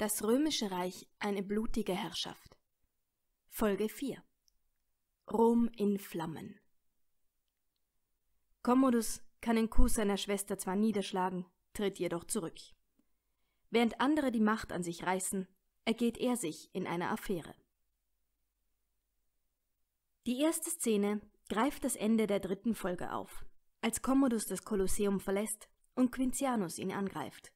Das römische Reich eine blutige Herrschaft. Folge 4 Rom in Flammen Commodus kann den Kuss seiner Schwester zwar niederschlagen, tritt jedoch zurück. Während andere die Macht an sich reißen, ergeht er sich in einer Affäre. Die erste Szene greift das Ende der dritten Folge auf, als Commodus das Kolosseum verlässt und Quintianus ihn angreift.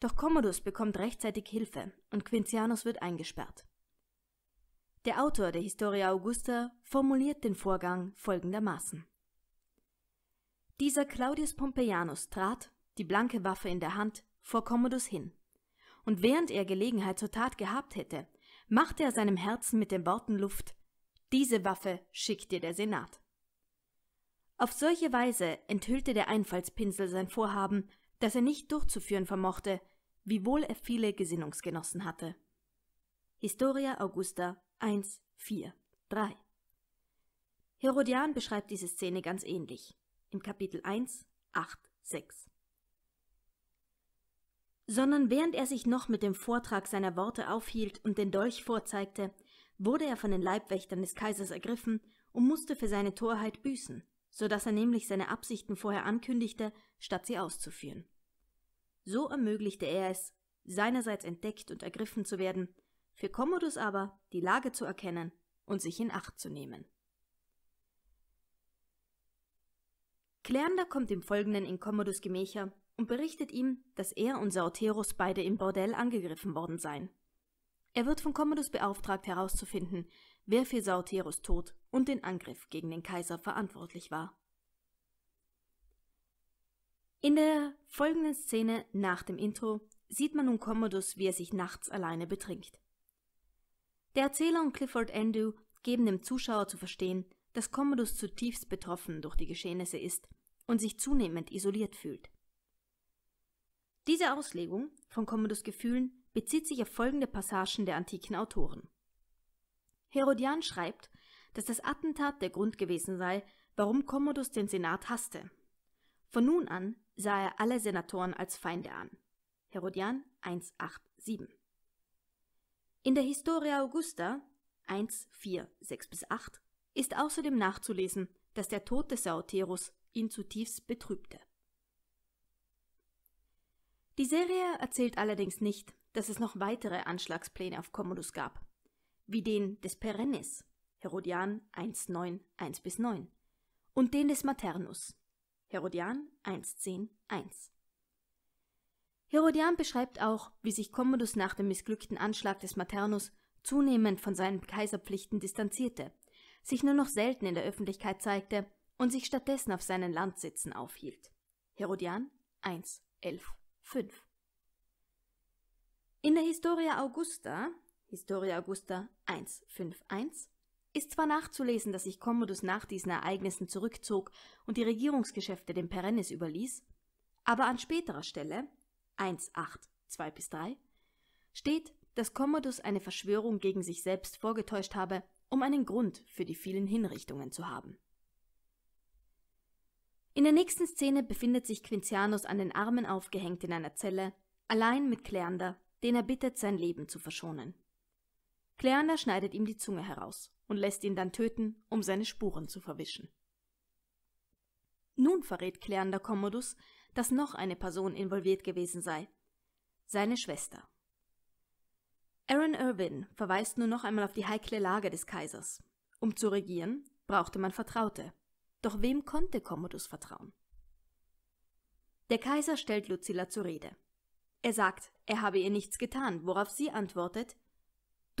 Doch Commodus bekommt rechtzeitig Hilfe und Quintianus wird eingesperrt. Der Autor der Historia Augusta formuliert den Vorgang folgendermaßen. Dieser Claudius Pompeianus trat, die blanke Waffe in der Hand, vor Commodus hin. Und während er Gelegenheit zur Tat gehabt hätte, machte er seinem Herzen mit den Worten Luft: Diese Waffe schickt dir der Senat. Auf solche Weise enthüllte der Einfallspinsel sein Vorhaben, das er nicht durchzuführen vermochte, wiewohl er viele Gesinnungsgenossen hatte. Historia Augusta 1, 4, 3 Herodian beschreibt diese Szene ganz ähnlich, im Kapitel 1, 8, 6. Sondern während er sich noch mit dem Vortrag seiner Worte aufhielt und den Dolch vorzeigte, wurde er von den Leibwächtern des Kaisers ergriffen und musste für seine Torheit büßen, so dass er nämlich seine Absichten vorher ankündigte, statt sie auszuführen. So ermöglichte er es, seinerseits entdeckt und ergriffen zu werden, für Commodus aber die Lage zu erkennen und sich in Acht zu nehmen. Cleander kommt im Folgenden in Commodus Gemächer und berichtet ihm, dass er und Sauterus beide im Bordell angegriffen worden seien. Er wird von Commodus beauftragt herauszufinden, wer für Sauterus Tod und den Angriff gegen den Kaiser verantwortlich war. In der folgenden Szene nach dem Intro sieht man nun Commodus, wie er sich nachts alleine betrinkt. Der Erzähler und Clifford Andrew geben dem Zuschauer zu verstehen, dass Commodus zutiefst betroffen durch die Geschehnisse ist und sich zunehmend isoliert fühlt. Diese Auslegung von Commodus Gefühlen bezieht sich auf folgende Passagen der antiken Autoren. Herodian schreibt, dass das Attentat der Grund gewesen sei, warum Commodus den Senat hasste von nun an sah er alle Senatoren als Feinde an. Herodian 187. In der Historia Augusta 146 8 ist außerdem nachzulesen, dass der Tod des Sauterus ihn zutiefst betrübte. Die Serie erzählt allerdings nicht, dass es noch weitere Anschlagspläne auf Commodus gab, wie den des Perennis, Herodian 1,9, 9 und den des Maternus, Herodian 1.10.1. Herodian beschreibt auch, wie sich Commodus nach dem missglückten Anschlag des Maternus zunehmend von seinen Kaiserpflichten distanzierte, sich nur noch selten in der Öffentlichkeit zeigte und sich stattdessen auf seinen Landsitzen aufhielt. Herodian 1.11.5. In der Historia Augusta, Historia Augusta 1.5.1, ist zwar nachzulesen, dass sich Commodus nach diesen Ereignissen zurückzog und die Regierungsgeschäfte dem Perennis überließ, aber an späterer Stelle 1.8.2 3 steht, dass Commodus eine Verschwörung gegen sich selbst vorgetäuscht habe, um einen Grund für die vielen Hinrichtungen zu haben. In der nächsten Szene befindet sich Quintianus an den Armen aufgehängt in einer Zelle, allein mit Cleander, den er bittet, sein Leben zu verschonen. Cleander schneidet ihm die Zunge heraus und lässt ihn dann töten, um seine Spuren zu verwischen. Nun verrät Cleander Commodus, dass noch eine Person involviert gewesen sei. Seine Schwester. Aaron Irwin verweist nur noch einmal auf die heikle Lage des Kaisers. Um zu regieren, brauchte man Vertraute. Doch wem konnte Commodus vertrauen? Der Kaiser stellt Lucilla zur Rede. Er sagt, er habe ihr nichts getan, worauf sie antwortet,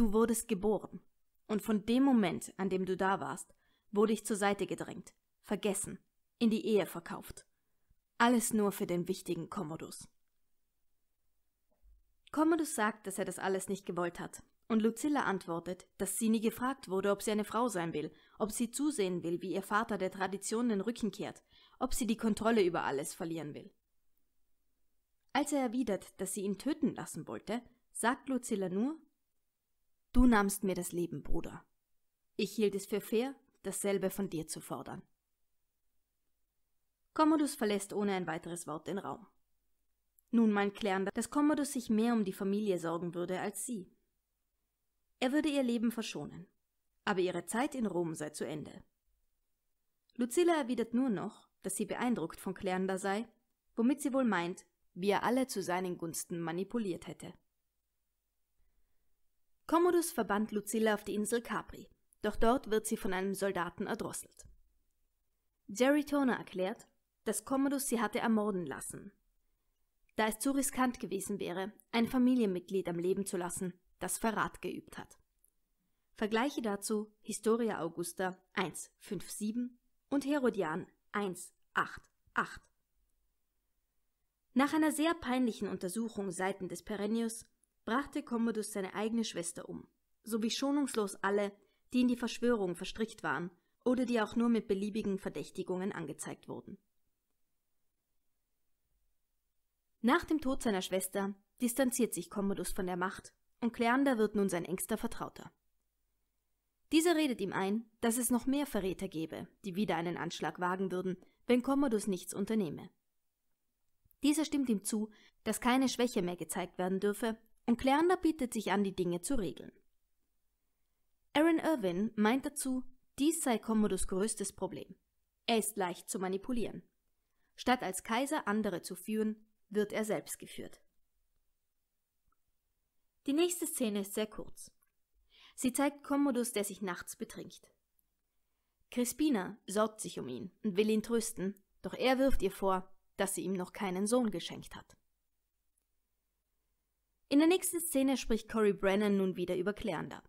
Du wurdest geboren. Und von dem Moment, an dem du da warst, wurde ich zur Seite gedrängt, vergessen, in die Ehe verkauft. Alles nur für den wichtigen Commodus. Commodus sagt, dass er das alles nicht gewollt hat. Und Lucilla antwortet, dass sie nie gefragt wurde, ob sie eine Frau sein will, ob sie zusehen will, wie ihr Vater der Tradition den Rücken kehrt, ob sie die Kontrolle über alles verlieren will. Als er erwidert, dass sie ihn töten lassen wollte, sagt Lucilla nur, Du nahmst mir das Leben, Bruder. Ich hielt es für fair, dasselbe von dir zu fordern. Commodus verlässt ohne ein weiteres Wort den Raum. Nun meint Clarender, dass Commodus sich mehr um die Familie sorgen würde als sie. Er würde ihr Leben verschonen, aber ihre Zeit in Rom sei zu Ende. Lucilla erwidert nur noch, dass sie beeindruckt von Clarender sei, womit sie wohl meint, wie er alle zu seinen Gunsten manipuliert hätte. Commodus verbannt Lucilla auf die Insel Capri, doch dort wird sie von einem Soldaten erdrosselt. Jerry Turner erklärt, dass Commodus sie hatte ermorden lassen. Da es zu riskant gewesen wäre, ein Familienmitglied am Leben zu lassen, das Verrat geübt hat. Vergleiche dazu Historia Augusta 157 und Herodian 188. Nach einer sehr peinlichen Untersuchung seitens des Perennius brachte Commodus seine eigene Schwester um, sowie schonungslos alle, die in die Verschwörung verstrickt waren oder die auch nur mit beliebigen Verdächtigungen angezeigt wurden. Nach dem Tod seiner Schwester distanziert sich Commodus von der Macht und Kleander wird nun sein engster Vertrauter. Dieser redet ihm ein, dass es noch mehr Verräter gäbe, die wieder einen Anschlag wagen würden, wenn Commodus nichts unternehme. Dieser stimmt ihm zu, dass keine Schwäche mehr gezeigt werden dürfe und Cleander bietet sich an, die Dinge zu regeln. Aaron Irwin meint dazu, dies sei Commodus größtes Problem. Er ist leicht zu manipulieren. Statt als Kaiser andere zu führen, wird er selbst geführt. Die nächste Szene ist sehr kurz. Sie zeigt Commodus, der sich nachts betrinkt. Crispina sorgt sich um ihn und will ihn trösten, doch er wirft ihr vor, dass sie ihm noch keinen Sohn geschenkt hat. In der nächsten Szene spricht Cory Brennan nun wieder über Cleander.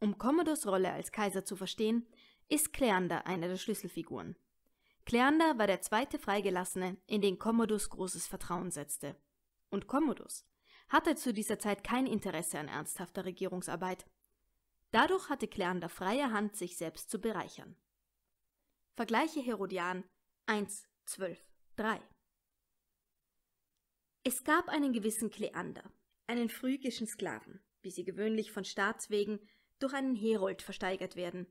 Um Commodores Rolle als Kaiser zu verstehen, ist Cleander eine der Schlüsselfiguren. Cleander war der zweite Freigelassene, in den Commodus großes Vertrauen setzte. Und Commodus hatte zu dieser Zeit kein Interesse an ernsthafter Regierungsarbeit. Dadurch hatte Cleander freie Hand, sich selbst zu bereichern. Vergleiche Herodian 1, 12, 3. Es gab einen gewissen Kleander, einen phrygischen Sklaven, wie sie gewöhnlich von Staats wegen durch einen Herold versteigert werden.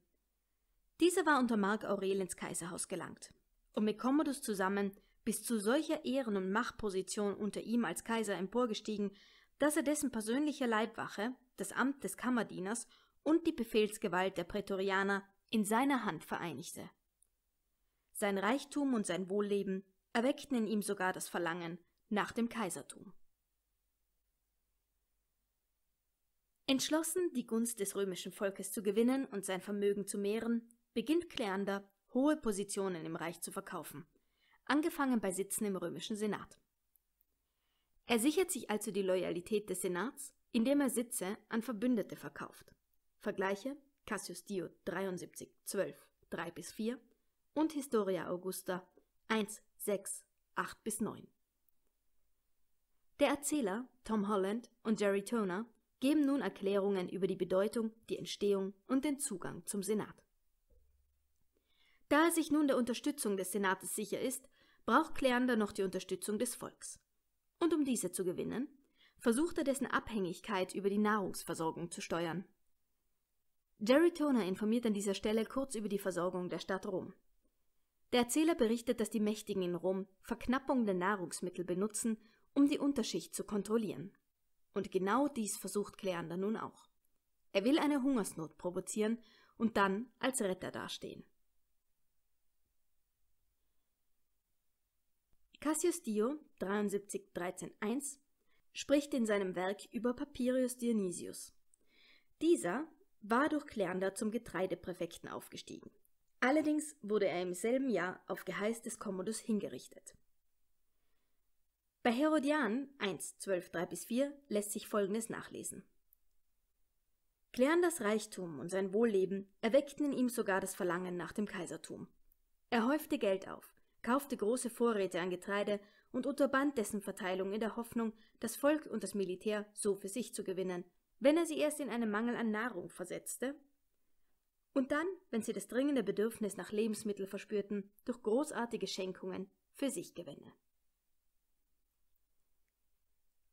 Dieser war unter Mark Aurel ins Kaiserhaus gelangt und mit Commodus zusammen bis zu solcher Ehren- und Machtposition unter ihm als Kaiser emporgestiegen, dass er dessen persönliche Leibwache, das Amt des Kammerdieners und die Befehlsgewalt der Prätorianer in seiner Hand vereinigte. Sein Reichtum und sein Wohlleben erweckten in ihm sogar das Verlangen nach dem Kaisertum. Entschlossen, die Gunst des römischen Volkes zu gewinnen und sein Vermögen zu mehren, beginnt Kleander, hohe Positionen im Reich zu verkaufen, angefangen bei Sitzen im römischen Senat. Er sichert sich also die Loyalität des Senats, indem er Sitze an Verbündete verkauft. Vergleiche Cassius Dio 73, 12, 3 bis 4 und Historia Augusta 1, 6, 8 bis 9. Der Erzähler Tom Holland und Jerry Toner geben nun Erklärungen über die Bedeutung, die Entstehung und den Zugang zum Senat. Da er sich nun der Unterstützung des Senates sicher ist, braucht Kleander noch die Unterstützung des Volks. Und um diese zu gewinnen, versucht er dessen Abhängigkeit über die Nahrungsversorgung zu steuern. Jerry Turner informiert an dieser Stelle kurz über die Versorgung der Stadt Rom. Der Erzähler berichtet, dass die Mächtigen in Rom Verknappung der Nahrungsmittel benutzen, um die Unterschicht zu kontrollieren. Und genau dies versucht Kleander nun auch. Er will eine Hungersnot provozieren und dann als Retter dastehen. Cassius Dio 73 13.1 spricht in seinem Werk über Papirius Dionysius. Dieser war durch Kleander zum Getreidepräfekten aufgestiegen. Allerdings wurde er im selben Jahr auf Geheiß des Commodus hingerichtet. Bei Herodian 1, 12, 3 bis 4 lässt sich Folgendes nachlesen. Kleanders Reichtum und sein Wohlleben erweckten in ihm sogar das Verlangen nach dem Kaisertum. Er häufte Geld auf, kaufte große Vorräte an Getreide und unterband dessen Verteilung in der Hoffnung, das Volk und das Militär so für sich zu gewinnen, wenn er sie erst in einen Mangel an Nahrung versetzte und dann, wenn sie das dringende Bedürfnis nach Lebensmittel verspürten, durch großartige Schenkungen für sich gewinne.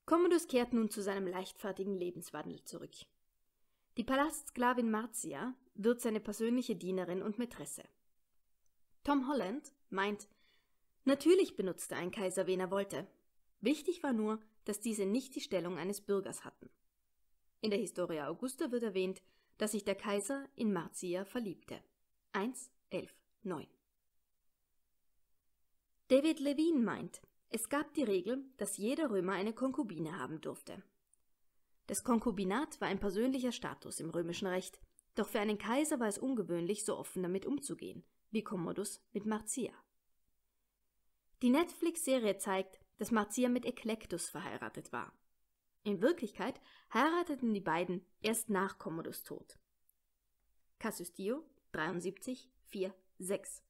Commodus kehrt nun zu seinem leichtfertigen Lebenswandel zurück. Die Palastsklavin Marzia wird seine persönliche Dienerin und Mätresse. Tom Holland meint, natürlich benutzte ein Kaiser, wen er wollte. Wichtig war nur, dass diese nicht die Stellung eines Bürgers hatten. In der Historia Augusta wird erwähnt, dass sich der Kaiser in Marzia verliebte. 1, 11, 9. David Levine meint, es gab die Regel, dass jeder Römer eine Konkubine haben durfte. Das Konkubinat war ein persönlicher Status im römischen Recht, doch für einen Kaiser war es ungewöhnlich, so offen damit umzugehen, wie Commodus mit Marzia. Die Netflix-Serie zeigt, dass Marzia mit Eklektus verheiratet war. In Wirklichkeit heirateten die beiden erst nach Commodus Tod. Cassius Dio 73, 4, 6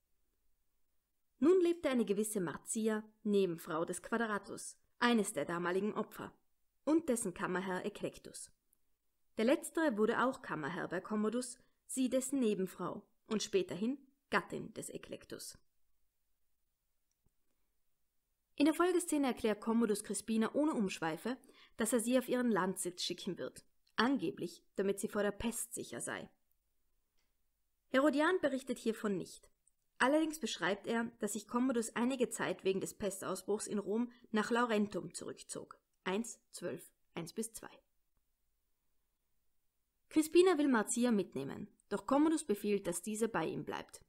nun lebte eine gewisse Marzia, Nebenfrau des Quadratus, eines der damaligen Opfer, und dessen Kammerherr Eklektus. Der letztere wurde auch Kammerherr bei Commodus, sie dessen Nebenfrau und späterhin Gattin des Eklektus. In der Folgeszene erklärt Commodus Crispina ohne Umschweife, dass er sie auf ihren Landsitz schicken wird, angeblich, damit sie vor der Pest sicher sei. Herodian berichtet hiervon nicht. Allerdings beschreibt er, dass sich Commodus einige Zeit wegen des Pestausbruchs in Rom nach Laurentum zurückzog. 1, 12, 1 bis 2. Crispina will Marzia mitnehmen, doch Commodus befiehlt, dass diese bei ihm bleibt.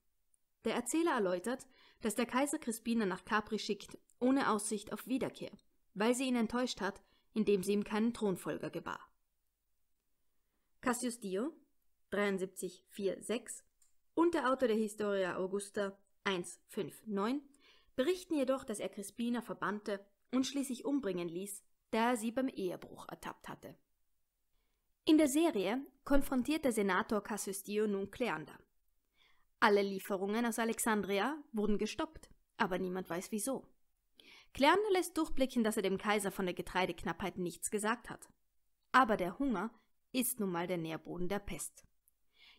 Der Erzähler erläutert, dass der Kaiser Crispina nach Capri schickt, ohne Aussicht auf Wiederkehr, weil sie ihn enttäuscht hat, indem sie ihm keinen Thronfolger gebar. Cassius Dio 73,4,6 und der Autor der Historia Augusta 159 berichten jedoch, dass er Crispina verbannte und schließlich umbringen ließ, da er sie beim Ehebruch ertappt hatte. In der Serie konfrontiert der Senator Cassius Dio nun Cleander. Alle Lieferungen aus Alexandria wurden gestoppt, aber niemand weiß wieso. Cleander lässt durchblicken, dass er dem Kaiser von der Getreideknappheit nichts gesagt hat. Aber der Hunger ist nun mal der Nährboden der Pest.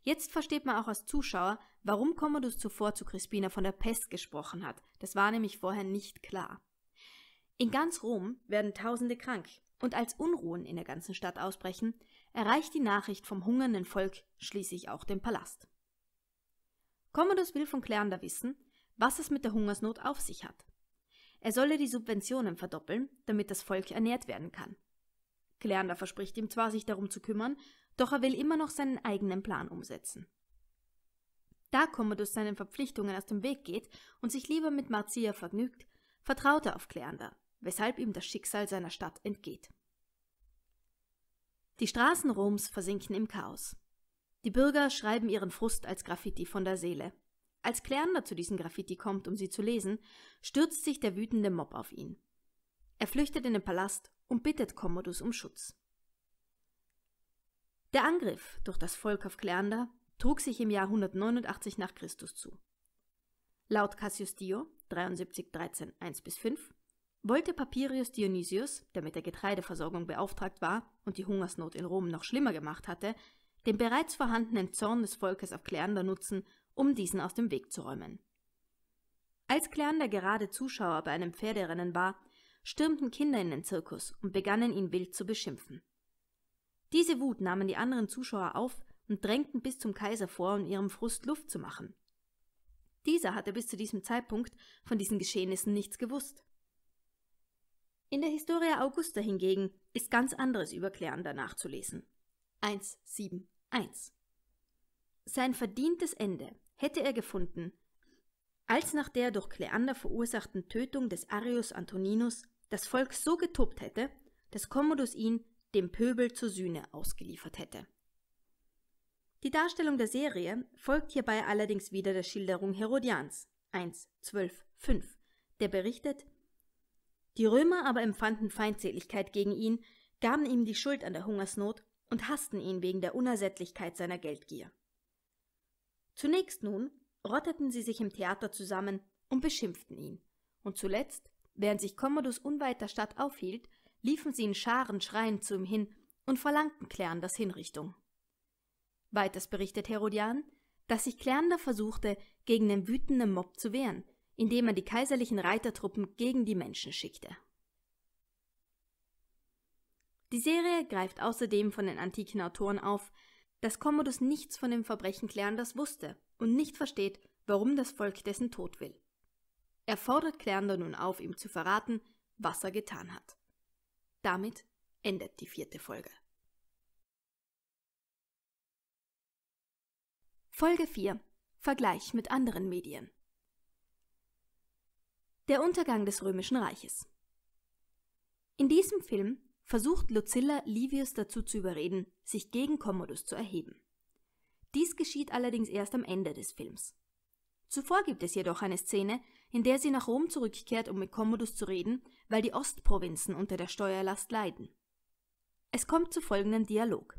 Jetzt versteht man auch als Zuschauer, warum Commodus zuvor zu Crispina von der Pest gesprochen hat. Das war nämlich vorher nicht klar. In ganz Rom werden Tausende krank und als Unruhen in der ganzen Stadt ausbrechen, erreicht die Nachricht vom hungernden Volk schließlich auch den Palast. Commodus will von Cleander wissen, was es mit der Hungersnot auf sich hat. Er solle die Subventionen verdoppeln, damit das Volk ernährt werden kann. Cleander verspricht ihm zwar, sich darum zu kümmern doch er will immer noch seinen eigenen Plan umsetzen. Da Commodus seinen Verpflichtungen aus dem Weg geht und sich lieber mit Marzia vergnügt, vertraut er auf Kleander, weshalb ihm das Schicksal seiner Stadt entgeht. Die Straßen Roms versinken im Chaos. Die Bürger schreiben ihren Frust als Graffiti von der Seele. Als Kleander zu diesen Graffiti kommt, um sie zu lesen, stürzt sich der wütende Mob auf ihn. Er flüchtet in den Palast und bittet Commodus um Schutz. Der Angriff durch das Volk auf Kleander trug sich im Jahr 189 nach Christus zu. Laut Cassius Dio 73, 13, 1 bis 5 wollte Papirius Dionysius, der mit der Getreideversorgung beauftragt war und die Hungersnot in Rom noch schlimmer gemacht hatte, den bereits vorhandenen Zorn des Volkes auf Kleander nutzen, um diesen aus dem Weg zu räumen. Als Kleander gerade Zuschauer bei einem Pferderennen war, stürmten Kinder in den Zirkus und begannen ihn wild zu beschimpfen. Diese Wut nahmen die anderen Zuschauer auf und drängten bis zum Kaiser vor, um ihrem Frust Luft zu machen. Dieser hatte bis zu diesem Zeitpunkt von diesen Geschehnissen nichts gewusst. In der Historia Augusta hingegen ist ganz anderes über Kleander nachzulesen. 171. Sein verdientes Ende hätte er gefunden, als nach der durch Kleander verursachten Tötung des Arius Antoninus das Volk so getobt hätte, dass Commodus ihn dem Pöbel zur Sühne ausgeliefert hätte. Die Darstellung der Serie folgt hierbei allerdings wieder der Schilderung Herodians 1, 12, 5, der berichtet, die Römer aber empfanden Feindseligkeit gegen ihn, gaben ihm die Schuld an der Hungersnot und hassten ihn wegen der Unersättlichkeit seiner Geldgier. Zunächst nun rotteten sie sich im Theater zusammen und beschimpften ihn, und zuletzt, während sich Commodus unweit der Stadt aufhielt, liefen sie in Scharen schreiend zu ihm hin und verlangten Kleanders Hinrichtung. Weiters berichtet Herodian, dass sich Kleander versuchte, gegen den wütenden Mob zu wehren, indem er die kaiserlichen Reitertruppen gegen die Menschen schickte. Die Serie greift außerdem von den antiken Autoren auf, dass Commodus nichts von dem Verbrechen Kleanders wusste und nicht versteht, warum das Volk dessen Tod will. Er fordert Kleander nun auf, ihm zu verraten, was er getan hat. Damit endet die vierte Folge. Folge 4 Vergleich mit anderen Medien Der Untergang des Römischen Reiches In diesem Film versucht Lucilla Livius dazu zu überreden, sich gegen Commodus zu erheben. Dies geschieht allerdings erst am Ende des Films. Zuvor gibt es jedoch eine Szene, in der sie nach Rom zurückkehrt, um mit Commodus zu reden, weil die Ostprovinzen unter der Steuerlast leiden. Es kommt zu folgendem Dialog.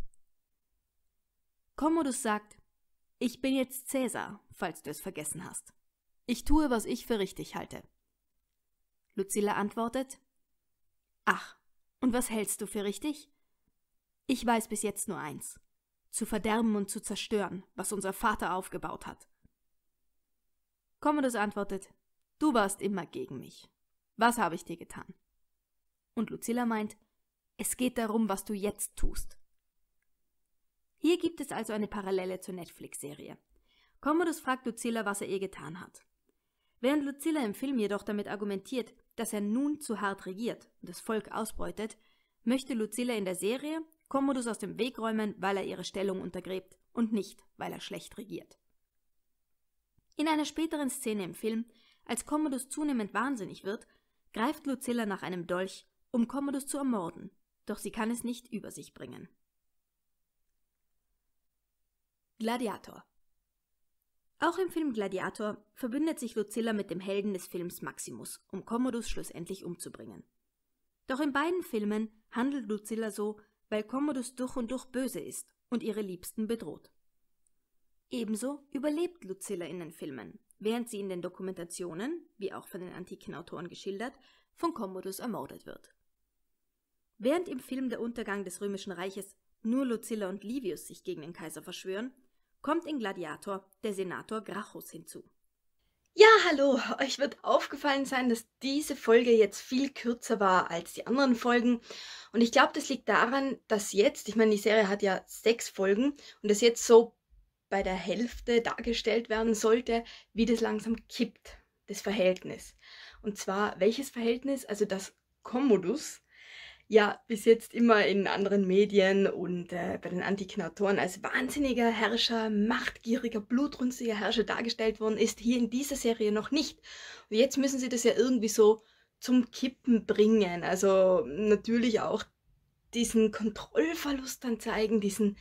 Commodus sagt, ich bin jetzt Cäsar, falls du es vergessen hast. Ich tue, was ich für richtig halte. Lucilla antwortet, ach, und was hältst du für richtig? Ich weiß bis jetzt nur eins, zu verderben und zu zerstören, was unser Vater aufgebaut hat. Commodus antwortet, Du warst immer gegen mich. Was habe ich dir getan? Und Lucilla meint, es geht darum, was du jetzt tust. Hier gibt es also eine Parallele zur Netflix-Serie. Commodus fragt Lucilla, was er ihr getan hat. Während Lucilla im Film jedoch damit argumentiert, dass er nun zu hart regiert und das Volk ausbeutet, möchte Lucilla in der Serie Commodus aus dem Weg räumen, weil er ihre Stellung untergräbt und nicht, weil er schlecht regiert. In einer späteren Szene im Film als Commodus zunehmend wahnsinnig wird, greift Lucilla nach einem Dolch, um Commodus zu ermorden, doch sie kann es nicht über sich bringen. Gladiator Auch im Film Gladiator verbündet sich Lucilla mit dem Helden des Films Maximus, um Commodus schlussendlich umzubringen. Doch in beiden Filmen handelt Lucilla so, weil Commodus durch und durch böse ist und ihre Liebsten bedroht. Ebenso überlebt Lucilla in den Filmen, während sie in den Dokumentationen, wie auch von den antiken Autoren geschildert, von Commodus ermordet wird. Während im Film Der Untergang des Römischen Reiches nur Lucilla und Livius sich gegen den Kaiser verschwören, kommt in Gladiator der Senator Gracchus hinzu. Ja, hallo, euch wird aufgefallen sein, dass diese Folge jetzt viel kürzer war als die anderen Folgen. Und ich glaube, das liegt daran, dass jetzt, ich meine, die Serie hat ja sechs Folgen und dass jetzt so bei der Hälfte dargestellt werden sollte, wie das langsam kippt, das Verhältnis. Und zwar welches Verhältnis? Also das Commodus ja bis jetzt immer in anderen Medien und äh, bei den antiken als wahnsinniger Herrscher, machtgieriger, blutrünstiger Herrscher dargestellt worden ist, hier in dieser Serie noch nicht. Und jetzt müssen sie das ja irgendwie so zum Kippen bringen. Also natürlich auch diesen Kontrollverlust dann zeigen, diesen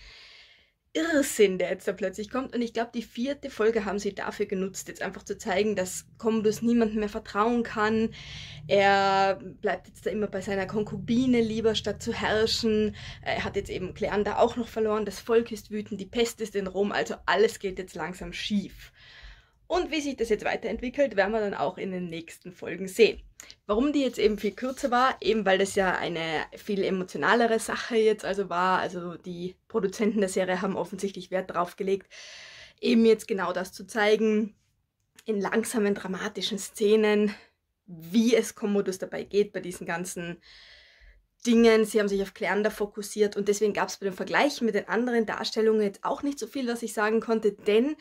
Irrsinn, der jetzt da plötzlich kommt. Und ich glaube, die vierte Folge haben sie dafür genutzt, jetzt einfach zu zeigen, dass Commodus niemandem mehr vertrauen kann. Er bleibt jetzt da immer bei seiner Konkubine lieber, statt zu herrschen. Er hat jetzt eben Cleander auch noch verloren. Das Volk ist wütend, die Pest ist in Rom. Also alles geht jetzt langsam schief. Und wie sich das jetzt weiterentwickelt, werden wir dann auch in den nächsten Folgen sehen. Warum die jetzt eben viel kürzer war, eben weil das ja eine viel emotionalere Sache jetzt also war. Also die Produzenten der Serie haben offensichtlich Wert darauf gelegt, eben jetzt genau das zu zeigen, in langsamen, dramatischen Szenen, wie es Commodus dabei geht bei diesen ganzen Dingen. Sie haben sich auf Kleander fokussiert und deswegen gab es bei dem Vergleich mit den anderen Darstellungen jetzt auch nicht so viel, was ich sagen konnte, denn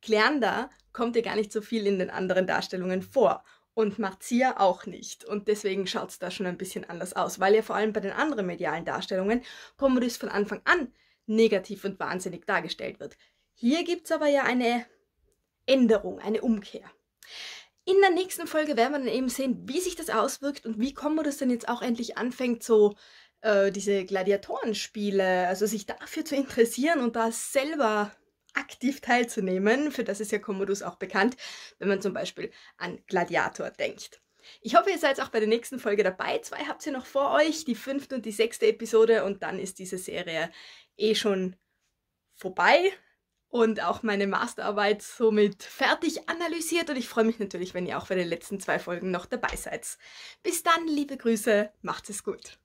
Kleander kommt ihr gar nicht so viel in den anderen Darstellungen vor. Und Marzia auch nicht. Und deswegen schaut es da schon ein bisschen anders aus, weil ja vor allem bei den anderen medialen Darstellungen Commodus von Anfang an negativ und wahnsinnig dargestellt wird. Hier gibt es aber ja eine Änderung, eine Umkehr. In der nächsten Folge werden wir dann eben sehen, wie sich das auswirkt und wie Commodus dann jetzt auch endlich anfängt, so äh, diese Gladiatorenspiele, also sich dafür zu interessieren und da selber aktiv teilzunehmen. Für das ist ja Commodus auch bekannt, wenn man zum Beispiel an Gladiator denkt. Ich hoffe, ihr seid auch bei der nächsten Folge dabei. Zwei habt ihr noch vor euch, die fünfte und die sechste Episode. Und dann ist diese Serie eh schon vorbei und auch meine Masterarbeit somit fertig analysiert. Und ich freue mich natürlich, wenn ihr auch bei den letzten zwei Folgen noch dabei seid. Bis dann, liebe Grüße, macht es gut.